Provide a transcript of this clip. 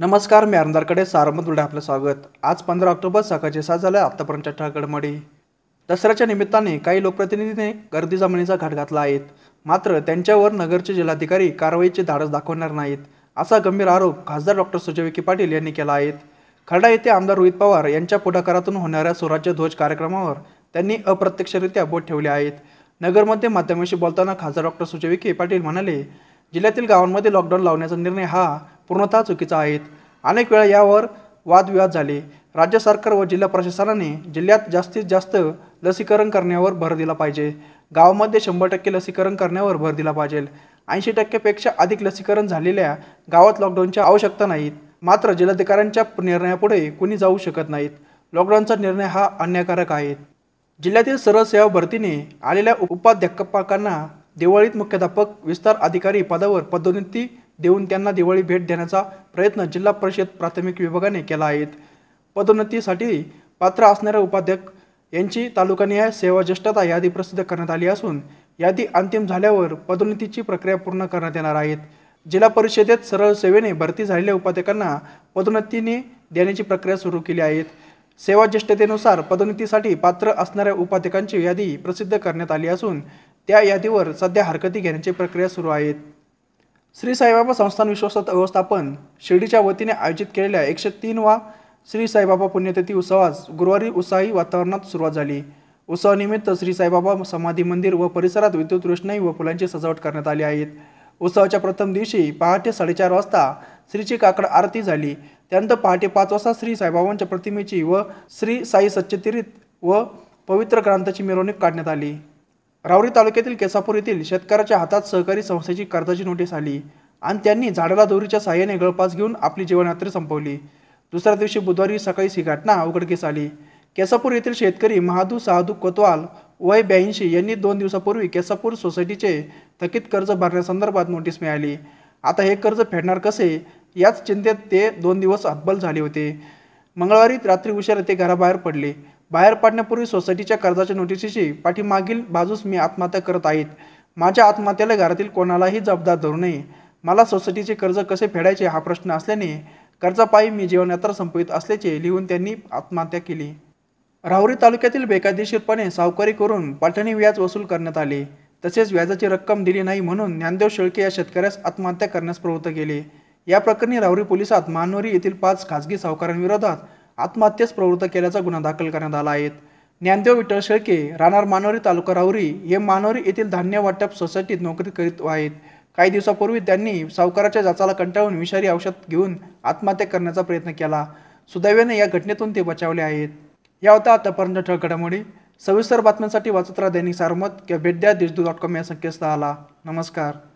नमस्कार मी आमदारकडे सारमत बुलढे आपलं स्वागत आज पंधरा ऑक्टोबर सकाळचे सात झालं आत्तापर्यंतच्या ठाकडमडी दसऱ्याच्या निमित्ताने काही लोकप्रतिनिधीने गर्दी जमिनीचा घाट घातला आहेत मात्र त्यांच्यावर नगरचे जिल्हाधिकारी कारवाईचे धाडस दाखवणार नाहीत असा गंभीर आरोप खासदार डॉक्टर सुजय विखे पाटील यांनी केला आहे खरडा येथे आमदार रोहित पवार यांच्या पुढाकारातून होणाऱ्या स्वराज्य ध्वज कार्यक्रमावर त्यांनी अप्रत्यक्षरित्या बोट ठेवले आहेत नगरमध्ये माध्यमांशी बोलताना खासदार डॉक्टर सुजय विखे पाटील म्हणाले जिल्ह्यातील गावांमध्ये लॉकडाऊन लावण्याचा निर्णय हा पूर्णतः चुकीचा आहेत अनेक वेळा यावर वादविवाद झाले राज्य सरकार व जिल्हा प्रशासनाने जिल्ह्यात जास्तीत जास्त लसीकरण करण्यावर भर दिला पाहिजे गावामध्ये शंभर टक्के लसीकरण करण्यावर भर दिला पाहिजे ऐंशी टक्केपेक्षा अधिक लसीकरण झालेल्या गावात लॉकडाऊनची आवश्यकता नाहीत मात्र जिल्हाधिकाऱ्यांच्या निर्णयापुढे कुणी जाऊ शकत नाहीत लॉकडाऊनचा निर्णय हा अन्यायकारक आहे जिल्ह्यातील सरळ सेवा भरतीने आलेल्या उपाध्यापकांना दिवाळीत मुख्याध्यापक विस्तार अधिकारी पदावर पदोन्नती देऊन त्यांना दिवाळी भेट देण्याचा प्रयत्न जिल्हा परिषद प्राथमिक विभागाने केला आहे पदोन्नतीसाठी पात्र असणाऱ्या उपाध्यक्ष यांची तालुकानिहाय सेवा ज्येष्ठता यादी प्रसिद्ध करण्यात आली असून यादी अंतिम झाल्यावर पदोन्नतीची प्रक्रिया पूर्ण करण्यात येणार आहेत जिल्हा परिषदेत सरळ सेवेने भरती झालेल्या उपाध्यकांना पदोन्नतीने देण्याची प्रक्रिया सुरू केली आहे सेवा ज्येष्ठतेनुसार पदोन्नतीसाठी पात्र असणाऱ्या उपाध्यकांची यादी प्रसिद्ध करण्यात आली असून त्या यादीवर सध्या हरकती घेण्याची प्रक्रिया सुरू आहेत श्री साईबाबा संस्थान विश्वस्त व्यवस्थापन शिर्डीच्या वतीने आयोजित केलेल्या एकशे तीन वा श्री साईबाबा पुण्यतिथी उत्सवास गुरुवारी उत्साही वातावरणात सुरुवात झाली उत्सवानिमित्त श्री साईबाबा समाधी मंदिर व परिसरात विद्युत रोषणाई व फुलांची सजावट करण्यात आली आहेत उत्सवाच्या प्रथम दिवशी पहाटे साडेचार वाजता श्रीची काकड आरती झाली त्यानंतर पहाटे पाच वाजता श्री साईबाबांच्या प्रतिमेची व श्री साई सच्चतिरीत व पवित्र ग्रंथाची मिरवणूक काढण्यात आली रावरी तालुक्यातील केसापूर येथील शेतकऱ्याच्या हातात सहकारी संस्थेची कर्जाची नोटीस आली आणि त्यांनी झाडाला दोरीच्या साह्याने गळपास घेऊन आपली जीवनयात्रा संपवली दुसऱ्या दिवशी बुधवारी सकाळी ही घटना उघडकीस आली केसापूर येथील शेतकरी महादू साधू कोतवाल वय ब्याऐंशी यांनी दोन दिवसापूर्वी केसापूर सोसायटीचे थकीत कर्ज भरण्यासंदर्भात नोटीस मिळाली आता हे कर्ज फेडणार कसे याच चिंतेत ते दोन दिवस हतबल झाले होते मंगळवारी रात्री उशिरा ते घराबाहेर पडले बाहेर पडण्यापूर्वी सोसायटीच्या कर्जाच्या नोटिसीची पाठीमागील बाजूस मी आत्महत्या करत आहेत माझ्या आत्महत्याला घरातील कोणालाही जबाबदार धरू नये मला सोसायटीचे कर्ज कसे फेडायचे हा प्रश्न असल्याने कर्जापायी मी जीवनयात्रा संपवित असल्याचे लिहून त्यांनी आत्महत्या केली राहुरी तालुक्यातील बेकायदेशीरपणे सावकारी करून पाठणी व्याज वसूल करण्यात आले तसेच व्याजाची रक्कम दिली नाही म्हणून ज्ञानदेव शेळके या शेतकऱ्यास आत्महत्या करण्यास प्रवृत्त केले या प्रकरणी राहुरी पोलिसात मानोरी येथील पाच खासगी सावकारांविरोधात आत्महत्येस प्रवृत्त केल्याचा गुन्हा दाखल करण्यात आला आहे ज्ञानदेव विठ्ठल शेळके राहणार मानोरी तालुका राहुरी हे मानोरी येथील धान्य वाटप सोसायटीत नोकरी करीत आहेत काही दिवसापूर्वी त्यांनी सावकाराच्या जाचाला कंटाळून विषारी औषध घेऊन आत्महत्या करण्याचा प्रयत्न केला सुदैवाने या घटनेतून ते बचावले आहेत या होत्या आतापर्यंत ठळ घडामोडी सविस्तर बातम्यांसाठी वाचत राहा दैनिक सारमत किंवा भेट द्या देशदूत डॉट कॉम या संकेतस्थळाला नमस्कार